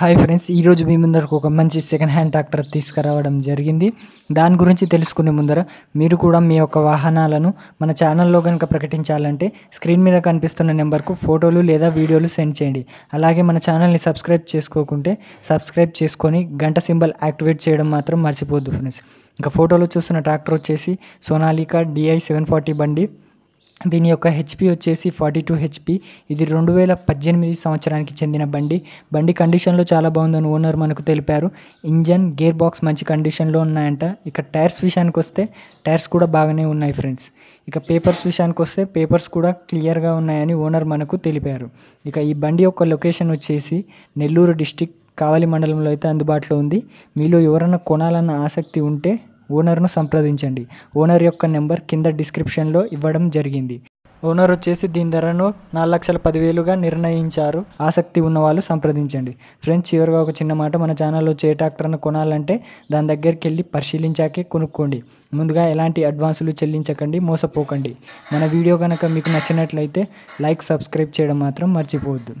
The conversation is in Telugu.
హాయ్ ఫ్రెండ్స్ ఈరోజు మీ ముందరకు ఒక మంచి సెకండ్ హ్యాండ్ ట్రాక్టర్ తీసుకురావడం జరిగింది దాని గురించి తెలుసుకునే ముందర మీరు కూడా మీ యొక్క వాహనాలను మన ఛానల్లో కనుక ప్రకటించాలంటే స్క్రీన్ మీద కనిపిస్తున్న నెంబర్కు ఫోటోలు లేదా వీడియోలు సెండ్ చేయండి అలాగే మన ఛానల్ని సబ్స్క్రైబ్ చేసుకోకుంటే సబ్స్క్రైబ్ చేసుకొని గంట సింబల్ యాక్టివేట్ చేయడం మాత్రం మర్చిపోద్దు ఫ్రెండ్స్ ఇంకా ఫోటోలో చూస్తున్న ట్రాక్టర్ వచ్చేసి సోనాలికా డిఐ సెవెన్ ఫార్టీ బండి దీని యొక్క హెచ్పి వచ్చేసి ఫార్టీ టూ హెచ్పి ఇది రెండు వేల పద్దెనిమిది సంవత్సరానికి చెందిన బండి బండి కండిషన్లో చాలా బాగుందని ఓనర్ మనకు తెలిపారు ఇంజన్ గేర్ బాక్స్ మంచి కండిషన్లో ఉన్నాయంట ఇక టైర్స్ విషయానికి వస్తే టైర్స్ కూడా బాగానే ఉన్నాయి ఫ్రెండ్స్ ఇక పేపర్స్ విషయానికి వస్తే పేపర్స్ కూడా క్లియర్గా ఉన్నాయని ఓనర్ మనకు తెలిపారు ఇక ఈ బండి యొక్క లొకేషన్ వచ్చేసి నెల్లూరు డిస్టిక్ కావలి మండలంలో అయితే అందుబాటులో ఉంది మీలో ఎవరైనా కొనాలన్న ఆసక్తి ఉంటే ఓనర్ను సంప్రదించండి ఓనర్ యొక్క నెంబర్ కింద డిస్క్రిప్షన్లో ఇవ్వడం జరిగింది ఓనర్ వచ్చేసి దీని ధరను నాలుగు లక్షల పదివేలుగా నిర్ణయించారు ఆసక్తి ఉన్న వాళ్ళు సంప్రదించండి ఫ్రెండ్స్ చివరిగా ఒక చిన్న మాట మన ఛానల్లో చే ట్రాక్టర్ను కొనాలంటే దాని దగ్గరికి వెళ్ళి పరిశీలించాకే కొనుక్కోండి ముందుగా ఎలాంటి అడ్వాన్సులు చెల్లించకండి మోసపోకండి మన వీడియో కనుక మీకు నచ్చినట్లయితే లైక్ సబ్స్క్రైబ్ చేయడం మాత్రం మర్చిపోవద్దు